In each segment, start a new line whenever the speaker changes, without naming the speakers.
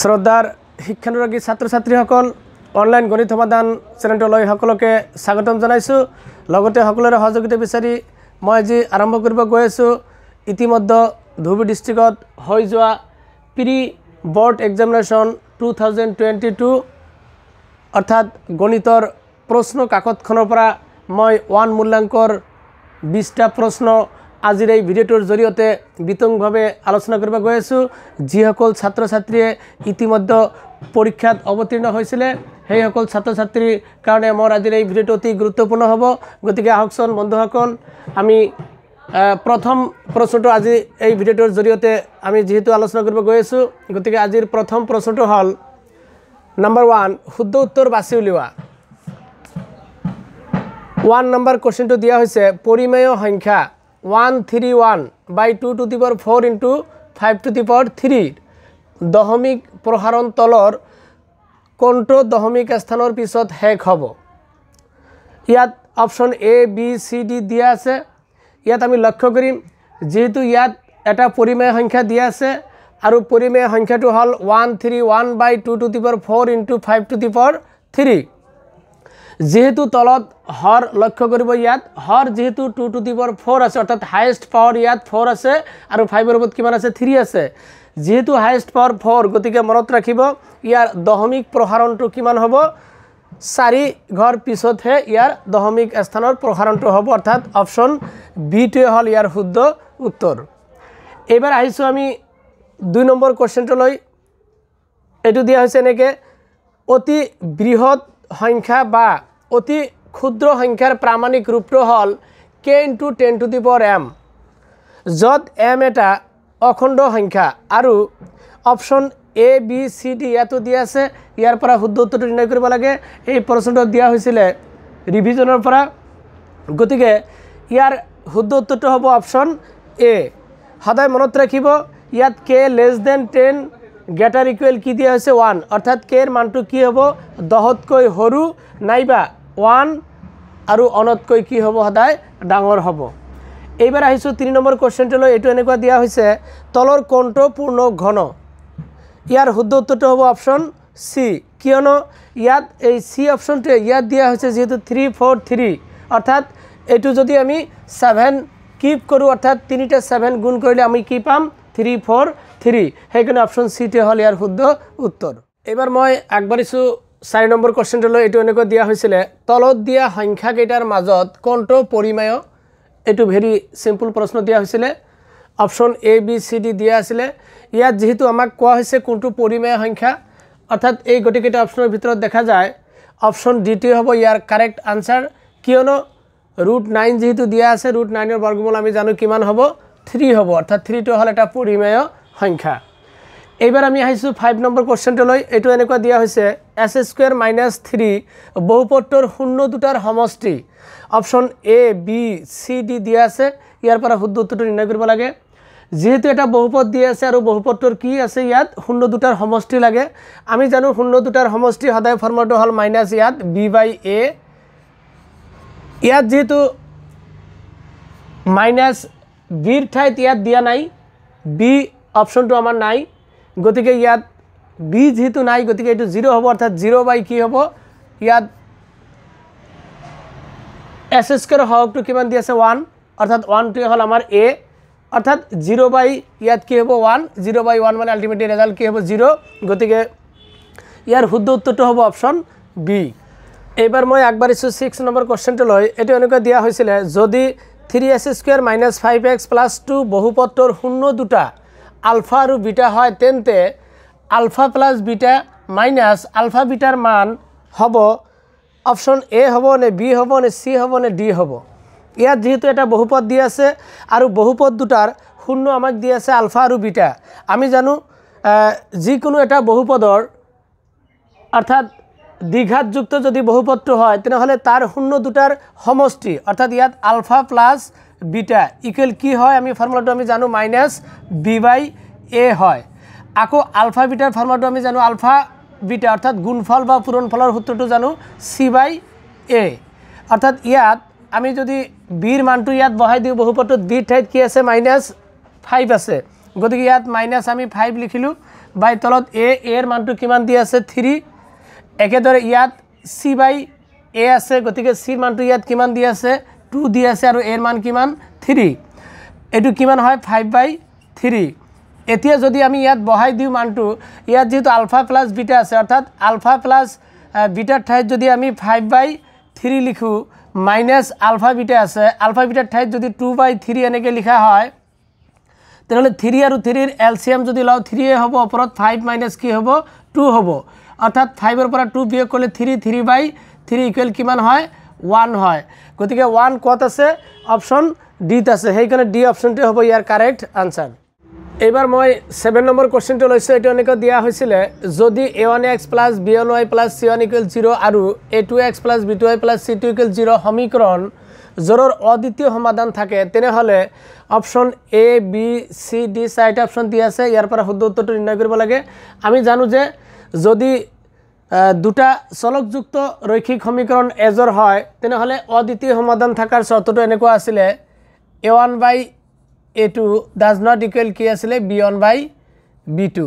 শ্ৰদ্ধাৰ শিক্ষানুৰাগী ছাত্ৰ ছাত্ৰীসকল অনলাইন গণিত সমাধান চেনেলটোলৈ সকলোকে স্বাগতম জনাইছোঁ লগতে সকলোৰে সহযোগিতা বিচাৰি মই আজি আৰম্ভ কৰিব গৈ আছোঁ ইতিমধ্যে ধুবুৰী ডিষ্ট্ৰিক্টত হৈ যোৱা pre board examination two thousand twenty two অৰ্থাৎ গণিতৰ প্ৰশ্ন কাকতখনৰ পৰা মই ওৱান মূল্যাংকৰ বিছটা প্ৰশ্ন আজির এই ভিডিওটির জড়িয়ে বিতংভাবে আলোচনা করব গে আছো যখন ছাত্র ছাত্রীয় ইতিমধ্যে পরীক্ষাত অবতীর্ণ হয়েছিল সেই সকল ছাত্র ছাত্রীর কারণে মর আজির এই ভিডিওটি অতি গুরুত্বপূর্ণ হব গতি আহকসন বন্ধু সকল আমি প্রথম প্রশ্নটা আজি এই ভিডিওটির জড়িয়ে আমি যেহেতু আলোচনা করব গে আছো গতি আজির প্রথম প্রশ্নটি হল নম্বর ওয়ান শুদ্ধ উত্তর বাছি উলিওয়া ওয়ান নম্বর কোশ্চিনটা দিয়া হয়েছে পরিমেয় সংখ্যা one three one by two to the power four into five to the power থ্রিৰ দশমিক প্ৰসাৰণ তলৰ কোনটো দশমিক স্থানৰ পিছত শেষ হ'ব ইয়াত option A B C D দিয়া আছে ইয়াত আমি লক্ষ্য কৰিম যিহেতু ইয়াত এটা পৰিমেয় সংখ্যা দিয়া আছে আৰু পৰিমেয় সংখ্যাটো হ'ল one three one by two to the power four into five to the power three যিহেতু তলত হৰ লক্ষ্য কৰিব ইয়াত হৰ যিহেতু two to the power four আছে অৰ্থাৎ হায়েষ্ট পাৱাৰ ইয়াত ফ'ৰ আছে আৰু ফাইভৰ ওপৰত কিমান আছে থ্ৰী আছে যিহেতু হায়েষ্ট পাৱাৰ ফ'ৰ গতিকে মনত ৰাখিব ইয়াৰ দশমিক প্ৰসাৰণটো কিমান হব চাৰি ঘৰ পিছতহে ইয়াৰ দশমিক স্থানৰ প্ৰসাৰণটো হব অৰ্থাৎ অপশন বিটে হল ইয়াৰ শুদ্ধ উত্তৰ এইবাৰ আহিছোঁ আমি দুই নম্বৰ কুৱেশ্যনটোলৈ এইটো দিয়া হৈছে এনেকৈ অতি বৃহৎ সংখ্যা বা অতি ক্ষুদ্র সংখ্যাৰ প্ৰামাণিক ৰূপটো হ'ল K into ten to the power M য'ত এম এটা অখণ্ড সংখ্যা আৰু option A B C D ইয়াতো দিয়া আছে ইয়াৰ পৰা শুদ্ধ উত্তৰটো নিৰ্ণয় কৰিব লাগে এই প্ৰশ্নটো দিয়া হৈছিলে ৰিভিজনৰ পৰা গতিকে ইয়াৰ শুদ্ধ উত্তৰটো হ'ব অপশ্যন এ সদায় মনত ৰাখিব ইয়াত K less than ten greater equal কি দিয়া হৈছে ওৱান অৰ্থাৎ কেৰ মানটো কি হ'ব দহতকৈ সৰু নাইবা ওৱান আৰু অনতকৈ কি হ'ব সদায় ডাঙৰ হ'ব এইবাৰ আহিছোঁ তিনি নম্বৰ কুৱেশ্যনটোলৈ এইটো এনেকুৱা দিয়া হৈছে তলৰ কোণটো পূৰ্ণ ঘন ইয়াৰ শুদ্ধ উত্তৰটো হ'ব অপশ্যন চি কিয়নো ইয়াত এই চি অপশ্যনটোৱে ইয়াত দিয়া হৈছে যিহেতু থ্ৰী ফ'ৰ থ্ৰী অৰ্থাৎ এইটো যদি আমি ছেভেন কিপ কৰোঁ অৰ্থাৎ তিনিটা ছেভেন গুণ কৰিলে আমি কি পাম থ্ৰী ফ'ৰ থ্ৰী সেইকাৰণে অপশ্যন চিটোৱে হ'ল ইয়াৰ শুদ্ধ উত্তৰ এইবাৰ মই আগবাঢ়িছোঁ চাৰি নম্বৰ কুৱেশ্যনটোলৈ এইটো এনেকুৱা দিয়া হৈছিলে তলত দিয়া সংখ্যাকেইটাৰ মাজত কোনটো পৰিমায় এইটো ভেৰি চিম্পুল প্ৰশ্ন দিয়া হৈছিলে option A B C D দিয়া আছিলে ইয়াত যিহেতু আমাক কোৱা হৈছে কোনটো পৰিমেয় সংখ্যা অৰ্থাৎ এই গোটেইকেইটা অপশ্যনৰ ভিতৰত দেখা যায় অপশ্যন দ্বিতীয় হ'ব ইয়াৰ কাৰেক্ট আনচাৰ কিয়নো ৰুট নাইন যিহেতু দিয়া আছে ৰুট নাইনৰ বৰ্গমূল আমি জানো কিমান হ'ব থ্ৰী হ'ব অৰ্থাৎ থ্ৰীটো হ'ল এটা পৰিমেয় সংখ্যা এইবাৰ আমি আহিছোঁ ফাইভ নম্বৰ কোশ্চেনটা লই এই এনেকা দিয়া হৈছে এছ স্কোয়াৰ মাইনাছ থ্ৰী বহুপত্ৰৰ শূন্য দুটাৰ সমষ্টি option A B C D দিয়া আছে ইয়াৰ পৰা শুদ্ধ উত্তৰটো নিৰ্ণয় কৰিব লাগে যিহেতু এটা বহুপথ দিয়ে আছে আৰু বহুপত্তৰ কি আছে ইয়াত শূন্য দুটাৰ সমষ্টি লাগে আমি জানো শূন্য দুটাৰ সমষ্টি সদায় ফৰ্মটো হল মাইনাছ ইয়াত বি বাই এ ইয়াত যিহেতু মাইনাছ বিৰ ঠাইত ইয়াত দিয়া নাই বি অপশ্যনটো আমাৰ নাই गति के यात बी जी तो ना गति के जीरो हम अर्थात जीरो बै कि हम इत एस स्कोर हक तो कितना दी आस वन अर्थात वन टे हल आम ए अर्थात जीरो बै इत कि हम वन जीरो बै वन मैं आल्टिमेटली रेजाल्ट कि हम जीरो गति के यार शुद्ध उत्तर तो हम अपन बी यार मैं आगे सिक्स नम्बर क्वेश्चन तो लो ये दिया जो three x square minus five x plus two बहुपत्र शून्य दूटा আলফা আর বিটা হয় তেন্তে alpha plus beta minus alpha বিটার মান হব অপশন এ হব নে বি হব নে সি হব নে ডি হব ইয়াত যেহেতু এটা বহুপদ দি আছে আৰু বহুপদ দুটাৰ শূন্য আমাক দি আছে আলফা আৰু বিটা আমি জানো যিকোনো এটা বহুপদৰ অৰ্থাৎ দীঘাতযুক্ত যদি বহুপদটো হয় তেনেহ'লে তাৰ শূন্য দুটাৰ সমষ্টি অৰ্থাৎ ইয়াত আলফা প্লাছ বিটা ইকুয়েল কি হয় আমি ফৰ্মুলাটো আমি জানো মাইনাছ বি বাই এ হয় আকৌ আলফা বিটাৰ ফৰ্মুলাটো আমি জানো আলফা বিটা অৰ্থাৎ গুণফল বা পূৰণফলৰ সূত্ৰটো জানো চি বাই এ অৰ্থাৎ ইয়াত আমি যদি বিৰ মানটো ইয়াত বহাই দিওঁ বহুপদটোত বিৰ ঠাইত কি আছে মাইনাছ ফাইভ আছে গতিকে ইয়াত মাইনাছ আমি ফাইভ লিখিলোঁ বাই তলত এ এৰ মানটো কিমান দি আছে থ্ৰী একেদৰে ইয়াত চি বাই এ আছে গতিকে চিৰ মানটো ইয়াত কিমান দি আছে টু দি আছে আৰু এৰ মান কিমান থ্ৰী এইটো কিমান হয় ফাইভ বাই থ্ৰী এতিয়া যদি আমি ইয়াত বহাই দিওঁ মানটো ইয়াত যিহেতু আলফা প্লাছ বিটা আছে অৰ্থাৎ আলফা প্লাছ বিটাৰ ঠাইত যদি আমি ফাইভ বাই থ্ৰী লিখোঁ মাইনাছ আলফা বিটা আছে আলফা বিটাৰ ঠাইত যদি টু বাই থ্ৰী এনেকৈ লিখা হয় তেনেহ'লে থ্ৰী আৰু থ্ৰীৰ এলচিয়াম যদি লওঁ থ্ৰীয়ে হ'ব ওপৰত ফাইভ মাইনাছ কি হ'ব টু হ'ব অৰ্থাৎ ফাইভৰ পৰা টু বিয়োগ কৰিলে three three by three equal কিমান হয় ওয়ান হয় গতি ওয়ান কত আছে অপশন ডিত আছে সেইখানে ডি অপশনটি হব ইয়ার কারেক্ট আনসার এইবার মই সেভেন নম্বর কোশ্চিনটি লো এটি অনেক দিয়া হয়েছিল যদি A one X plus B one Y plus C one equal zero আর A two X plus B two Y plus C two equal zero সমীকরণ যোর অদ্বিতীয় সমাধান থাকে তেনেহলে option A B C D চারিটা অপশন দিয়ে আছে ইয়ারপরে শুদ্ধ উত্তরটি নির্ণয় করবেন আমি জানো যে যদি দুটা চলকযুক্ত ৰৈক্ষিক সমীকৰণ এজৰ হয় তেনেহ'লে অদ্বিতীয় সমাধান থকাৰ চৰ্তটো এনেকুৱা আছিলে a one by a two does not equal কি আছিলে b one by b two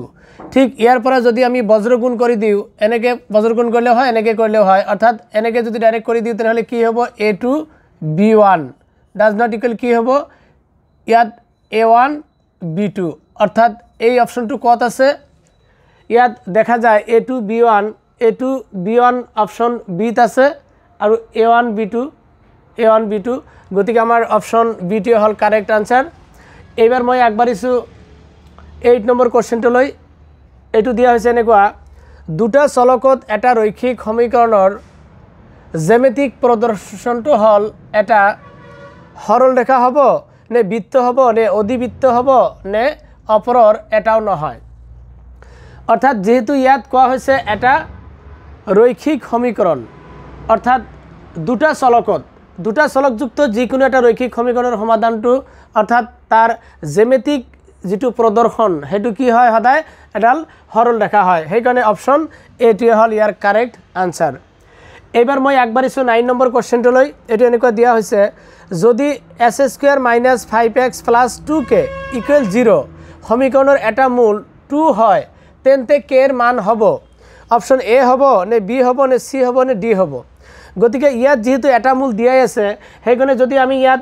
ঠিক ইয়াৰ পৰা যদি আমি বজ্ৰগুণ কৰি দিওঁ এনেকৈ বজ্ৰগুণ কৰিলেও হয় এনেকৈ কৰিলেও হয় অৰ্থাৎ এনেকৈ যদি ডাইৰেক্ট কৰি দিওঁ তেনেহ'লে কি হ'ব a two b one does not equal কি হ'ব ইয়াত এ ওৱান বি টু অৰ্থাৎ এই অপশ্যনটো ক'ত আছে ইয়াত দেখা যায় এ টু বি ওৱান এইটো বি ওৱান অপশ্যন বিত আছে আৰু a one b two a one b two গতিকে আমাৰ অপশ্যন বি টোৱে হ'ল কাৰেক্ট আনচাৰ এইবাৰ মই আগবাঢ়িছোঁ এইট নম্বৰ কুৱেশ্যনটোলৈ এইটো দিয়া হৈছে এনেকুৱা দুটা চলকত এটা ৰৈক্ষিক সমীকৰণৰ জেমেটিক প্ৰদৰ্শনটো হ'ল এটা সৰল ৰেখা হ'ব নে বৃত্ত হ'ব নে অধিবৃত্ত হ'ব নে অপৰৰ এটাও নহয় অৰ্থাৎ যিহেতু ইয়াত কোৱা হৈছে এটা ৰৈক্ষিক সমীকৰণ অৰ্থাৎ দুটা চলকত দুটা চলকযুক্ত যিকোনো এটা ৰৈক্ষিক সমীকৰণৰ সমাধানটো অৰ্থাৎ তাৰ জেমেটিক যিটো প্ৰদৰ্শন সেইটো কি হয় সদায় এডাল সৰল দেখা হয় সেইকাৰণে অপশ্যন এইটোৱে হ'ল ইয়াৰ কাৰেক্ট আনচাৰ এইবাৰ মই আগবাঢ়িছোঁ নাইন নম্বৰ কুৱেশ্যনটোলৈ এইটো এনেকুৱা দিয়া হৈছে যদি s square minus five x plus two k equal zero' সমীকৰণৰ এটা মূল টু হয় তেন্তে কেৰ মান হ'ব অপশ্যন এ হ'ব নে বি হ'ব নে চি হ'ব নে ডি হ'ব গতিকে ইয়াত যিহেতু এটা মূল দিয়াই আছে সেইকাৰণে যদি আমি ইয়াত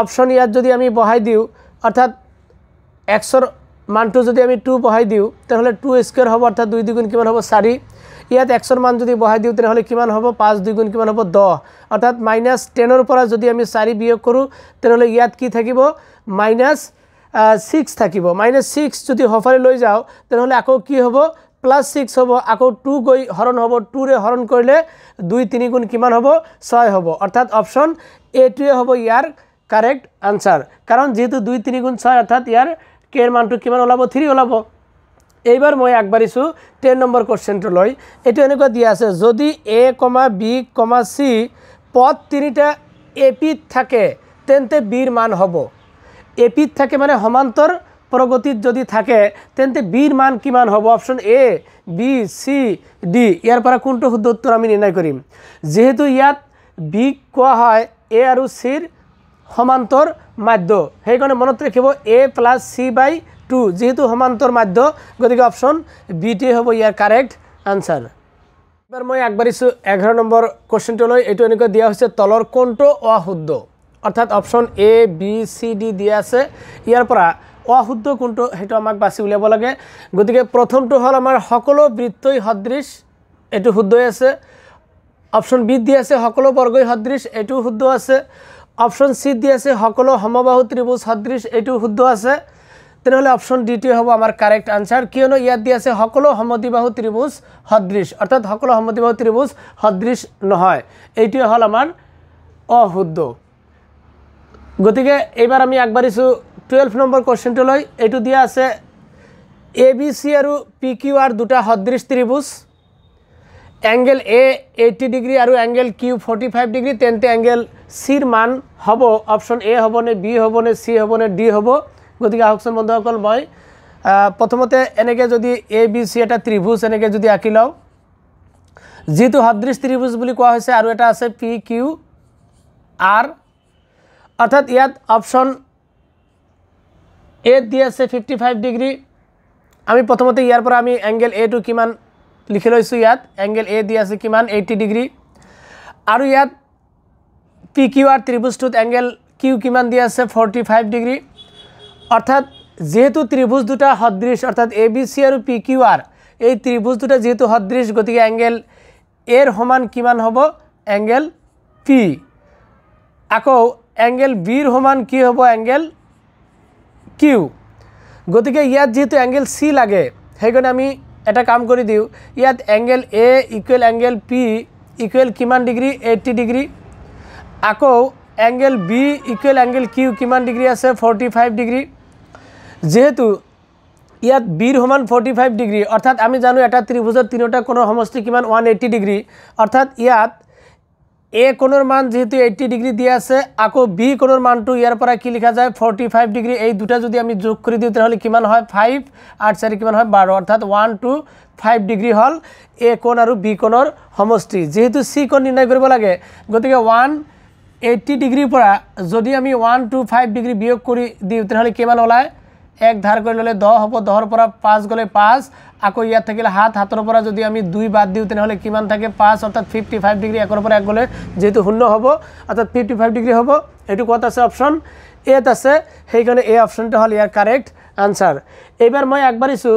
অপশ্যন ইয়াত যদি আমি বহাই দিওঁ অৰ্থাৎ এক্সৰ মানটো যদি আমি টু বহাই দিওঁ তেনেহ'লে টু স্কুৱেৰ হ'ব অৰ্থাৎ দুই দুগুণ কিমান হ'ব চাৰি ইয়াত এক্সৰ মান যদি বহাই দিওঁ তেনেহ'লে কিমান হ'ব পাঁচ দুগুণ কিমান হ'ব দহ অৰ্থাৎ মাইনাছ টেনৰ পৰা যদি আমি চাৰি বিয়োগ কৰোঁ তেনেহ'লে ইয়াত কি থাকিব মাইনাছ ছিক্স থাকিব মাইনাছ ছিক্স যদি সফালে লৈ যাওঁ তেনেহ'লে আকৌ কি হ'ব প্লাছ ছিক্স হ'ব আকৌ টু গৈ হৰণ হ'ব টুৰে হৰণ কৰিলে দুই তিনি গুণ কিমান হ'ব ছয় হ'ব অৰ্থাৎ অপশ্যন এইটোৱে হ'ব ইয়াৰ কাৰেক্ট আনচাৰ কাৰণ যিহেতু দুই তিনি গুণ ছয় অৰ্থাৎ ইয়াৰ কেৰ মানটো কিমান ওলাব থ্ৰী ওলাব এইবাৰ মই আগবাঢ়িছোঁ টেন নম্বৰ কুৱেশ্যনটোলৈ এইটো এনেকুৱা দিয়া আছে যদি এ কমা বি কমা চি পদ তিনিটা এ পিত থাকে তেন্তে বিৰ মান হ'ব এ পিত থাকে মানে সমান্তৰ প্ৰগতিত যদি থাকে তেন্তে বিৰ মান কিমান হ'ব option A B C D ইয়াৰ পৰা কোনটো শুদ্ধ উত্তৰ আমি নিৰ্ণয় কৰিম যিহেতু ইয়াত বি কোৱা হয় এ আৰু চিৰ সমান্তৰ মাধ্য সেইকাৰণে মনত ৰাখিব a plus c by two যিহেতু সমান্তৰ মাধ্য গতিকে অপশ্যন বি টি হ'ব ইয়াৰ কাৰেক্ট আনচাৰ এবাৰ মই আগবাঢ়িছোঁ এঘাৰ নম্বৰ কুৱেশ্যনটোলৈ এইটো এনেকৈ দিয়া হৈছে তলৰ কোনটো অশুদ্ধ অৰ্থাৎ option A B C D দিয়া আছে ইয়াৰ পৰা অশুদ্ধ কোনটো সেইটো আমাক বাছি উলিয়াব লাগে গতিকে প্ৰথমটো হ'ল আমাৰ সকলো বৃত্তই সদৃশ এইটো শুদ্ধই আছে অপশ্যন বিত দি আছে সকলো বৰ্গই সদৃশ এইটো শুদ্ধ আছে অপশ্যন চিত দি আছে সকলো সমবাহু ত্ৰিভুজ সদৃশ এইটো শুদ্ধ আছে তেনেহ'লে অপশ্যন ডিটি হ'ব আমাৰ কাৰেক্ট আনচাৰ কিয়নো ইয়াত দি আছে সকলো সমদিবাহু ত্ৰিভুজ সদৃশ অৰ্থাৎ সকলো সমদিবাহু ত্ৰিভুজ সদৃশ নহয় এইটোৱে হ'ল আমাৰ অশুদ্ধ গতিকে এইবাৰ আমি আগবাঢ়িছোঁ টুয়েলভ নম্বৰ কুৱেশ্যনটো লৈ এইটো দিয়া আছে এ বি চি আৰু পি কিউ আৰ দুটা সদৃশ ত্ৰিভুজ এংগেল এ এইটি ডিগ্ৰী আৰু angle Q forty five degree তেন্তে এংগেল চিৰ মান হ'ব অপশ্যন এ হ'বনে বি হ'বনে চি হ'বনে ডি হ'ব গতিকে আহকচোন বন্ধুসকল মই প্ৰথমতে এনেকৈ যদি এ বি চি এটা ত্ৰিভুজ এনেকৈ যদি আঁকি লওঁ যিটো সদৃশ ত্ৰিভুজ বুলি কোৱা হৈছে আৰু এটা আছে পি কিউ আৰ অৰ্থাৎ ইয়াত অপশ্যন ए दी आज फिफ्टी फाइव डिग्री आम प्रथम इमें एंगल ए टू कि लिखी लैसो इत एंगल ए दी आज कि एट्टी डिग्री और इतना पी किऊ आर त्रिभुज एंगल किऊ कि दी आज फोर्टी फाइव डिग्री अर्थात जीतु त्रिभुज दूटा सदृश अर्थात ए बी सी और पी किऊ आर यह त्रिभुज दूटा जीतु सदृश गति के एंगल एर समान कि हम एंगल पी आको एंगल विर समान कि हम एंगल কিউ গতিকে ইয়াত যিহেতু এংগেল চি লাগে সেইকাৰণে আমি এটা কাম কৰি দিওঁ ইয়াত angle A equal angle P equal কিমান ডিগ্ৰী এইটি ডিগ্ৰী আকৌ angle B equal angle Q কিমান ডিগ্ৰী আছে ফৰ্টি ফাইভ ডিগ্ৰী যিহেতু ইয়াত বিৰ সমান ফৰ্টি ফাইভ ডিগ্ৰী অৰ্থাৎ আমি জানো এটা ত্ৰিভুজৰ তিনিওটা কোনো সমষ্টি কিমান ওৱান এইটি ডিগ্ৰী অৰ্থাৎ ইয়াত ए কোণৰ মান যেতিয়া 80 ডিগ্ৰী দিয়া আছে আকো বি কোণৰ মানটো ইয়াৰ পৰা কি লিখা যায় 45 ডিগ্ৰী এই দুটা যদি আমি যোগ কৰি দিওঁ তেতিয়া হলে কিমান হয় 5 আৰু চাৰি কিমান হয় 12 অৰ্থাৎ 1 2 5 ডিগ্ৰী হল এ কোণ আৰু বি কোণৰ সমষ্টি যেহেতু সি কোণ নিৰ্ণয় কৰিব লাগে গতিকে 1 80 ডিগ্ৰীৰ পৰা যদি আমি 1 2 5 ডিগ্ৰী বিয়োগ কৰি দিওঁ তেতিয়া হলে কিমান ওলায় এক ধাৰ কৰি ললে দহ হব দহৰ পৰা পাঁচ গলে পাঁচ আকৌ ইয়াত থাকিলে হাত হাতৰ পৰা যদি আমি দুই বাদ দিওঁ তেনেহ'লে কিমান থাকে পাঁচ অৰ্থাৎ ফিফটি ফাইভ ডিগ্ৰী একৰ পৰা এক গলে যিহেতু শূন্য হব অৰ্থাৎ ফিফটি ফাইভ ডিগ্ৰী হব এইটো কত আছে অপশ্যন এত আছে সেইকাৰণে এই অপশ্যনটো হল ইয়াৰ কাৰেক্ট আনচাৰ এইবাৰ মই আগবাঢ়িছোঁ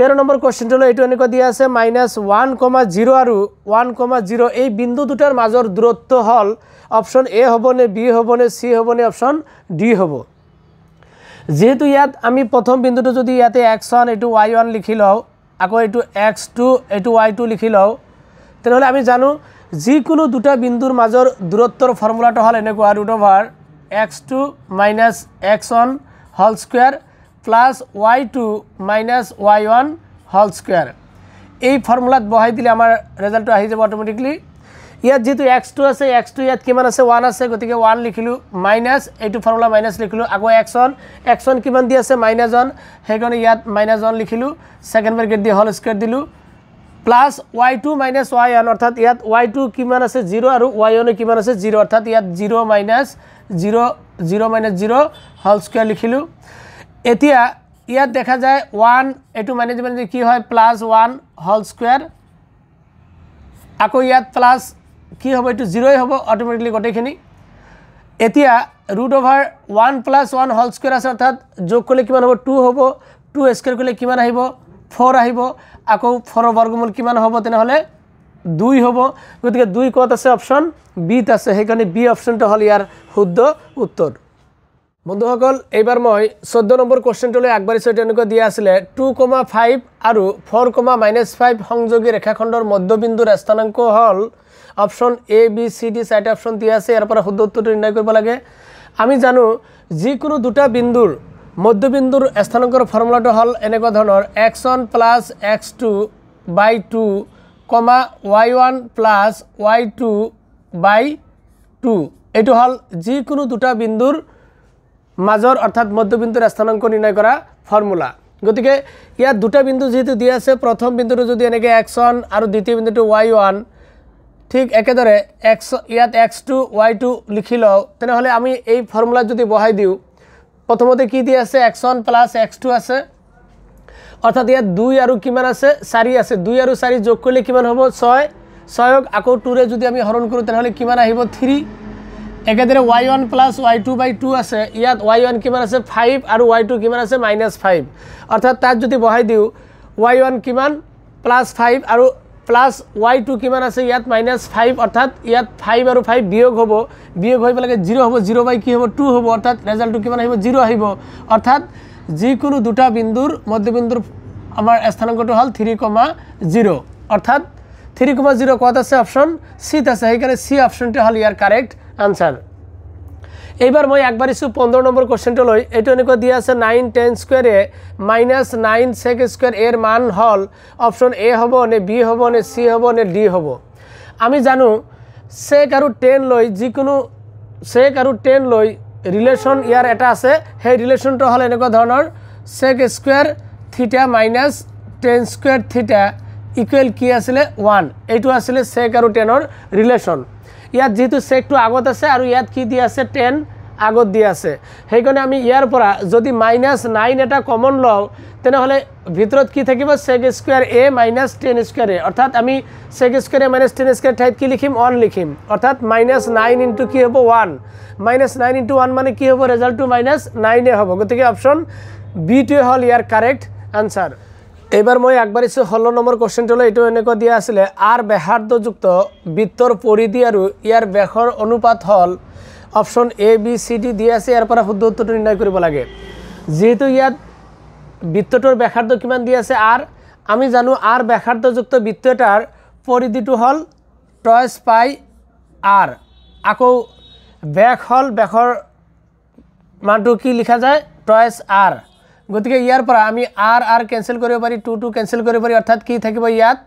তেৰ নম্বৰ কোশ্চেনটা হলো এইটু এনেকা দিয়ে আছে মাইনাছ ওৱান কমা জিৰ' আৰু ওৱান কমা জিৰ' এই বিন্দু দুটাৰ মাজৰ দূৰত্ব হল অপশ্যন এ হবনে বি হবনে চি হবনে অপশ্যন ডি হ'ব যিহেতু ইয়াত আমি প্ৰথম বিন্দুটো যদি ইয়াতে এক্স ওৱান এইটো ৱাই ওৱান লিখি লওঁ আকৌ এইটো এক্স টু এইটো ৱাই টু লিখি লওঁ তেনেহ'লে আমি জানো যিকোনো দুটা বিন্দুৰ মাজৰ দূৰত্বৰ ফৰ্মুলাটো হল এনেকুৱা root over x two minus x one হল square plus y two minus y one হল স্কোয়াৰ এই ফৰ্মুলাত বহাই দিলে আমাৰ ৰেজাল্টটো আহি যাব অট'মেটিকলি ইয়াত যিটো এক্স টু আছে এক্স টু ইয়াত কিমান আছে 1 আছে গতিকে মাইনাছ এইটো ফৰ্মুলা মাইনাছ লিখিলোঁ আকৌ এক্স ওৱান এক্স ওৱান কিমান দি আছে মাইনাছ ওৱান সেইকাৰণে ইয়াত মাইনাছ ওৱান লিখিলোঁ ছেকেণ্ড ব্ৰ্যাকেট দি হ'ল দিলোঁ প্লাছ দিলু টু মাইনাছ ৱাই ওৱান অৰ্থাৎ ইয়াত ৱাই টু কিমান আছে জিৰ' আৰু ৱাই ওৱান কিমান আছে জিৰ' অৰ্থাৎ ইয়াত zero' minus zero' zero' minus zero' হল স্কয়াৰ লিখিলোঁ এতিয়া ইয়াত দেখা যায় ওৱান এইটো মাইনাছ মানে কি হয় প্লাছ ওৱান হল স্কুৱেৰ আকৌ ইয়াত প্লাছ কি হ'ব এইটো জিৰ'ই হ'ব অট'মেটিকলি গোটেইখিনি এতিয়া root over one plus one হল স্কুৱেৰ আছে অৰ্থাৎ যোগ কৰিলে কিমান হ'ব টু হ'ব টু স্কুৱেৰ কৰিলে কিমান আহিব ফ'ৰ আহিব আকৌ ফ'ৰৰ বৰ্গমূল কিমান হ'ব তেনেহ'লে দুই হ'ব গতিকে দুই ক'ত আছে অপশ্যন বিত আছে সেইকাৰণে বি অপশ্যনটো হ'ল ইয়াৰ শুদ্ধ উত্তৰ বন্ধুসকল এইবাৰ মই চৈধ্য নম্বৰ কুৱেশ্যনটোলৈ আগবাঢ়িছোঁ তেওঁলোকে দিয়া আছিলে টু কমা ফাইভ আৰু ফ'ৰ কমা মাইনাছ ফাইভ সংযোগী ৰেখাখণ্ডৰ মধ্যবিন্দুৰ স্থানাংক হ'ল option A B C D চাৰিটা অপশ্যন দিয়া আছে ইয়াৰ পৰা শুদ্ধ উত্তৰটো নিৰ্ণয় কৰিব লাগে আমি জানো যিকোনো দুটা বিন্দুৰ মধ্য বিন্দুৰ স্থানাংকৰ ফৰ্মুলাটো হ'ল এনেকুৱা ধৰণৰ x one plus x two by two comma y one plus y two by two এইটো হ'ল যিকোনো দুটা বিন্দুৰ মাজৰ অৰ্থাৎ মধ্য বিন্দুৰ স্থানাংক নিৰ্ণয় কৰা ফৰ্মুলা গতিকে ইয়াত দুটা বিন্দু যিহেতু দি আছে প্ৰথম বিন্দুটো যদি এনেকৈ এক্স ওৱান আৰু দ্বিতীয় বিন্দুটো ৱাই ওৱান ঠিক একদরে এক্স ইয়াত এক্স টু ওয়াই টু লিখি লোলে আমি এই ফর্মুলা যদি বহাই দিও প্রথমতে কি দিয়ে আছে x one plus x two আছে অর্থাৎ ইয়াত দুই আর কি আছে চারি আছে দুই আর চারি যোগ করলে কি হব ছয় ছয়ক আকৌ টুরে যদি আমি হরণ করো তাহলে কি থ্রি একদরে y one plus y two by two আছে ইয়াত ওয়াই ওয়ান কি আছে ফাইভ আর ওয়াই টু কি আছে মাইনাস ফাইভ অর্থাৎ তার যদি বহাই দিও ওয়াই ওয়ান কি প্লাস ফাইভ আর প্লাছ ৱাই টু কিমান আছে ইয়াত মাইনাছ ফাইভ অৰ্থাৎ ইয়াত ফাইভ আৰু ফাইভ বিয়োগ হ'ব বিয়োগ হৈ পেলাই জিৰ' হ'ব জিৰ' বাই কি হ'ব টু হ'ব অৰ্থাৎ ৰেজাল্টটো কিমান আহিব জিৰ' আহিব অৰ্থাৎ যিকোনো দুটা বিন্দুৰ মধ্যবিন্দুৰ আমাৰ স্থানাংকটো হ'ল থ্ৰী কমা জিৰ' অৰ্থাৎ থ্ৰী কমা জিৰ' ক'ত আছে অপশ্যন চিত আছে সেইকাৰণে চি অপশ্যনটো হ'ল ইয়াৰ কাৰেক্ট আনচাৰ এইবাৰ মই আগবাঢ়িছোঁ পোন্ধৰ নম্বৰ কুৱেশ্যনটো লৈ এইটো এনেকুৱা দিয়া আছে নাইন টেন স্কুৱেৰে মাইনাছ নাইন ছেক স্কুৱেৰ এৰ মান হ'ল অপশ্যন এ হ'ব নে বি হ'ব নে চি হ'ব নে ডি হ'ব আমি জানো ছেক আৰু টেন লৈ যিকোনো ছেক আৰু টেন লৈ ৰিলেশ্যন ইয়াৰ এটা আছে সেই ৰিলেশ্যনটো হ'ল এনেকুৱা ধৰণৰ sec square theta minus tan square theta equal কি আছিলে ওৱান এইটো আছিলে ছেক আৰু টেনৰ ৰিলেশ্যন ইয়াত যেহেতু চেকটো আগত আছে আৰু ইয়াত কি দি আছে টেন আগত দি আছে সেইকাৰণে আমি ইয়াৰ পৰা যদি মাইনাছ নাইন এটা কমন লওঁ তেনেহ'লে ভিতৰত কি থাকিব sec square A minus tan square A অৰ্থাৎ আমি sec square A minus tan square ঠাইত কি লিখিম ওৱান লিখিম অৰ্থাৎ মাইনাছ নাইন ইনটু কি হ'ব one minus nine into one মানে কি হ'ব ৰেজাল্টটো মাইনাছ নাইনে হ'ব গতিকে অপশ্যন বিটোৱে হ'ল ইয়াৰ কাৰেক্ট আনচাৰ এইবাৰ মই আগবাড়িছো ষোলো নম্বৰ কোশ্চেনটলে এইটো এনেকুৱা দিয়া আছিলে আর ব্যহার্ধযুক্ত বৃত্তর পরিধি আর ইয়ার ব্যাসর অনুপাত হল option A B C D দিয়া আছে ইয়ারপর শুদ্ধ উত্তরটা নির্ণয় করব লাগে যেহেতু ইয়াত বৃত্তটোর ব্যাসার্ধ কিমান দিয়া আছে আর আমি জানো আর ব্যাসার্ধযুক্ত বৃত্ত এটার পরিধিটো হল টয়েস পাই আর আকৌ ব্যাস হল ব্যাসর মানটো কি লিখা যায় টয়েস আর गति के यार पर आमी आर आर कैंसिल करियो परी टू टू कैंसिल करियो परी अर्थात की थकी भाई याद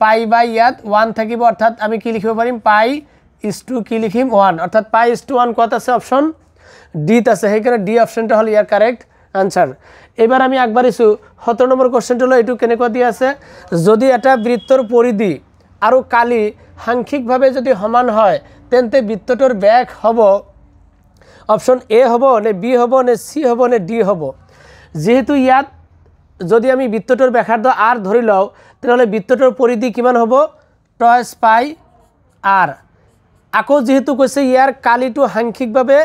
पाई बाई याद वन थकी भाई अर्थात आमी की लिखियो परी पाई इस टू की लिखिम वन अर्थात पाई इस टू वन को तस्से ऑप्शन डी तस्से है करे डी ऑप्शन टो हल यार करेक्ट आंसर एबर आमी एक बार इसु होतो नंबर क्वेश्चन टो लो ए टू कने को दिया से जो दी अटा वृत्तर पोरी दी आरो काली हंखिक भावे जो दी हमान है तेंते वृत्तर बैक हबो ऑप्शन ए हबो ने बी हबो ने सी हबो ने डी हबो যেহেতু ইয়াত যদি আমি বৃত্তটোৰ ব্যাসাৰ্ধ আৰ ধৰি লওঁ তেনেহ'লে বৃত্তটোৰ পৰিধি কিমান হ'ব টইচ পাই আৰ আকৌ যিহেতু কৈছে ইয়াৰ কালিটো সাংখ্যিকভাৱে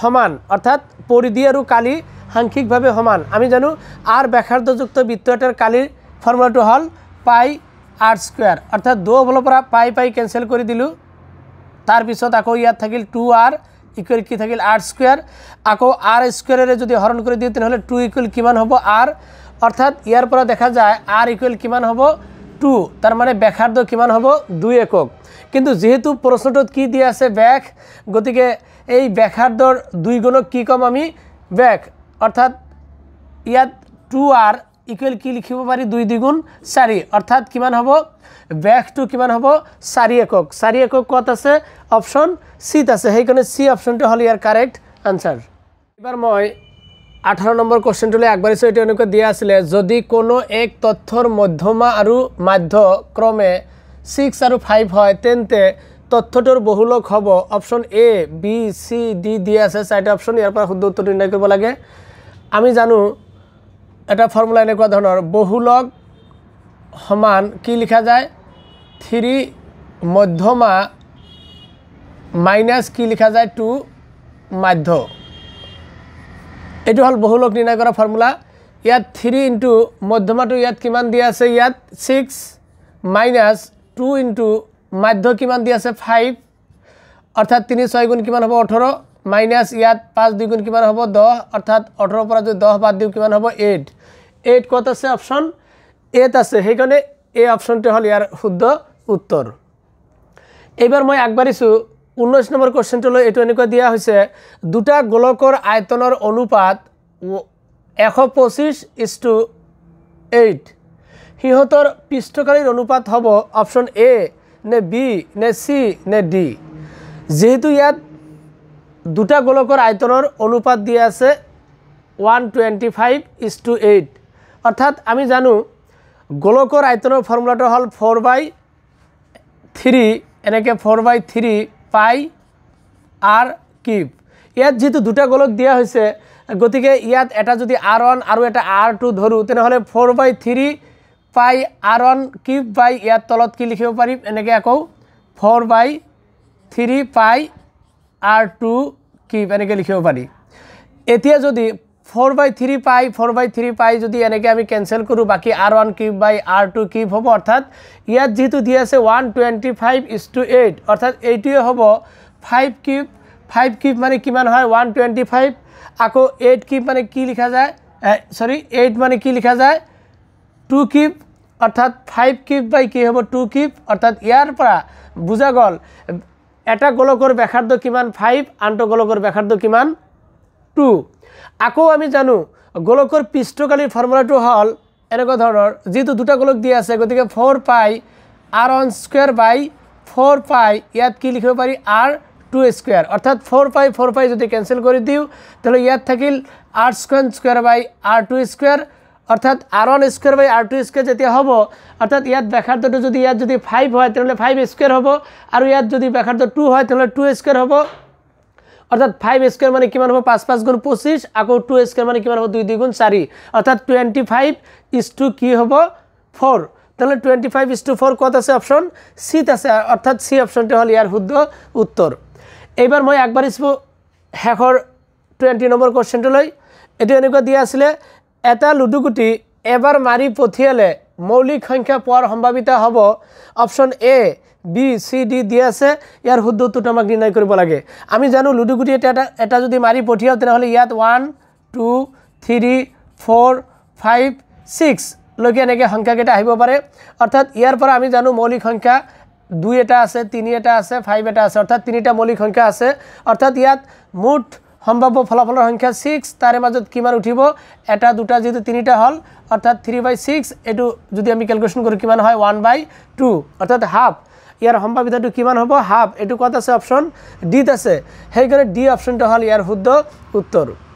সমান অৰ্থাৎ পৰিধি আৰু কালি সাংখ্যিকভাৱে সমান আমি জানো আৰ ব্যাসাৰ্ধযুক্ত বৃত্ত এটাৰ কালিৰ ফৰ্মুলাটো হ'ল পাই আৰ স্কুৱেৰ অৰ্থাৎ দুফালৰ পৰা পাই পাই কেঞ্চেল কৰি দিলোঁ তাৰপিছত আকৌ ইয়াত থাকিল টু আৰ ইকুয়েল কি থাকিল আর স্কুয়ার আকো আর স্কুয়ারে যদি হরণ করে দিও তাহলে টু ইকুয়াল কিমান হবো আর অর্থাৎ ইয়ারপরা দেখা যায় আর ইকুয়াল কিমান হবো টু তার মানে ব্যাখার্ধ কিমান হবো দুই একক কিন্তু যেহেতু প্রশ্নটোত কি দিয়ে আছে ব্যাক গতিকে এই ব্যাখার্ধর দুই গুণক কি কম আমি ব্যাক অর্থাৎ ইয়াত টু আর ইকুয়েল কি লিখিব পাৰি দুই দ্বিগুণ চাৰি অৰ্থাৎ কিমান হ'ব বেগটো কিমান হ'ব চাৰি একক চাৰি একক ক'ত আছে অপশ্যন চিত আছে সেইকাৰণে চি অপশ্যনটো হ'ল ইয়াৰ কাৰেক্ট আনচাৰ এইবাৰ মই আঠৰ নম্বৰ কুৱেশ্যনটোলৈ আগবাঢ়িছোঁ এইটো এনেকুৱা দিয়া আছিলে যদি কোনো এক তথ্যৰ মধ্যমা আৰু মাধ্য ক্ৰমে ছিক্স আৰু ফাইভ হয় তেন্তে তথ্যটোৰ বহুলক হ'ব option A B C D দি আছে চাৰিটা অপশ্যন ইয়াৰ পৰা শুদ্ধ উত্তৰ নিৰ্ণয় কৰিব লাগে আমি জানো এটা ফৰ্মুলা এনেকুৱা ধৰণৰ বহুলক সমান কি লিখা যায় থ্ৰী মধ্যমা মাইনাছ কি লিখা যায় টু মাধ্য এইটো হল বহুলক নিৰ্ণয় কৰা ফৰ্মুলা ইয়াত থ্ৰী ইণ্টু মধ্যমাটো ইয়াত কিমান দিয়া আছে ইয়াত ছিক্স মাইনাছ টু ইনটু মাধ্য কিমান দিয়া আছে ফাইভ অৰ্থাৎ তিনি ছয় গুণ কিমান হ'ব ওঠৰ মাইনাছ ইয়াত পাঁচ দুই গুণ কিমান হ'ব দহ অৰ্থাৎ ওঠৰৰ পৰা যদি দহ বাদ দিওঁ কিমান হ'ব এইট এইট কত আছে অপশন এত আছে সেইকাৰণে এই অপশনটো হ'ল ইয়াৰ শুদ্ধ উত্তৰ এইবাৰ মই আগবাঢ়িছোঁ ঊনৈছ নম্বৰ কুৱেশ্যনটোলৈ এইটো এনেকুৱা দিয়া হৈছে দুটা গোলকৰ আয়তনৰ অনুপাত এশ পঁচিছ ইজ টু এইট সিহঁতৰ পৃষ্ঠকালীৰ অনুপাত হ'ব অপশ্যন এ নে বি নে চি নে ডি যিহেতু ইয়াত দুটা গোলকৰ আয়তনৰ অনুপাত দিয়া আছে one twenty five is to eight অর্থাৎ আমি জানো গোলকর আয়তনের ফর্মুলাটা হল ফোর বাই থ্রি এনেকে four by three pi r cube ইয়াত যেহেতু দুটা গোলক দিয়া হয়েছে গতিকে ইয়াত এটা যদি আর ওয়ান আৰু এটা আর টু ধরো তেনেহ'লে ফ'ৰ বাই থ্ৰী পাই আর ওয়ান কিউব বাই ইয়াত তলত কি লিখিব পাৰিম এনেকৈ আকৌ ফ'ৰ বাই থ্ৰী পাই আর টু কিউব এনেকৈ লিখিব পাৰি এতিয়া যদি 4 by 3 pi, 4 by 3 pi जो दी यानी कि अभी cancel करूँ बाकी r1 cube by r2 cube होगा अर्थात यह जी तो दिया से 125 is to 8 अर्थात 8 ये होगा 5 cube, 5 cube माने किमान है 125 आको 8 cube माने की लिखा जाए sorry 8 माने की लिखा जाए 2 cube अर्थात 5 cube by की होगा 2 cube अर्थात यार पर बुझा गोल ऐटा गोलों को बेखार दो किमान 5 आंटो गोलों को बेखार दो किमान টু আকৌ আমি জানো গোলকৰ পৃষ্ঠকালীৰ ফৰ্মুলাটো হ'ল এনেকুৱা ধৰণৰ যিটো দুটা গোলক দিয়া আছে গতিকে four pi r one square by four pi ইয়াত কি লিখিব পাৰি আৰ টু স্কুৱেৰ অৰ্থাৎ ফ'ৰ পাই ফ'ৰ পাই যদি কেঞ্চেল কৰি দিওঁ তেনেহ'লে ইয়াত থাকিল r square square by r two square অৰ্থাৎ r one square by r two square যেতিয়া হ'ব অৰ্থাৎ ইয়াত ব্যাসাৰ্থটো যদি ইয়াত যদি ফাইভ হয় তেনেহ'লে ফাইভ স্কুৱেৰ হ'ব আৰু ইয়াত যদি ব্যাসাৰ্থ টু হয় তেনেহ'লে টু স্কুৱেৰ হ'ব অর্থাৎ ফাইভ স্কোয়ার মানে কিমান হ'ব পাঁচ পাঁচ গুণ পঁচিছ আকৌ টু স্কোয়ার মানে কিমান হ'ব দুই দুই গুণ চাৰি অৰ্থাৎ টুৱেণ্টি ফাইভ ইজ টু কি হ'ব ফ'ৰ তাহলে twenty five is to four ক'ত আছে অপশ্যন চিত আছে অৰ্থাৎ চি অপশ্যনটো হ'ল ইয়াৰ শুদ্ধ উত্তৰ এইবাৰ মই আগবাঢ়িছোঁ শেষৰ টুৱেণ্টি নম্বৰ কুৱেশ্যনটোলৈ এইটো এনেকুৱা দিয়া আছিলে এটা লুডুগুটি এবাৰ মাৰি পঠিয়ালে মৌলিক সংখ্যা পোৱাৰ সম্ভাৱিতা হ'ব option A B C D দি আছে ইয়াৰ শুদ্ধটোত আমাক নিৰ্ণয় কৰিব লাগে আমি জানো লুডুগুটি এটা এটা যদি মাৰি পঠিয়াওঁ তেনেহ'লে ইয়াত one two three four five ছিক্সলৈকে এনেকৈ সংখ্যাকেইটা আহিব পাৰে অৰ্থাৎ ইয়াৰ পৰা আমি জানো মৌলিক সংখ্যা দুই এটা আছে তিনি এটা আছে ফাইভ এটা আছে অৰ্থাৎ তিনিটা মৌলিক সংখ্যা আছে অৰ্থাৎ ইয়াত মুঠ সম্ভাব্য ফলাফলৰ সংখ্যা ছিক্স তাৰে মাজত কিমান উঠিব এটা দুটা যিহেতু তিনিটা হ'ল অৰ্থাৎ থ্ৰী বাই ছিক্স এইটো যদি আমি কেলকুলেশ্যন কৰোঁ কিমান হয় ওৱান বাই টু অৰ্থাৎ হাফ ইয়াৰ সম্ভাৱিতাটো কিমান হ'ব হাফ এইটো ক'ত আছে অপশ্যন ডিত আছে সেইকাৰণে ডি অপশ্যনটো হ'ল ইয়াৰ শুদ্ধ উত্তৰ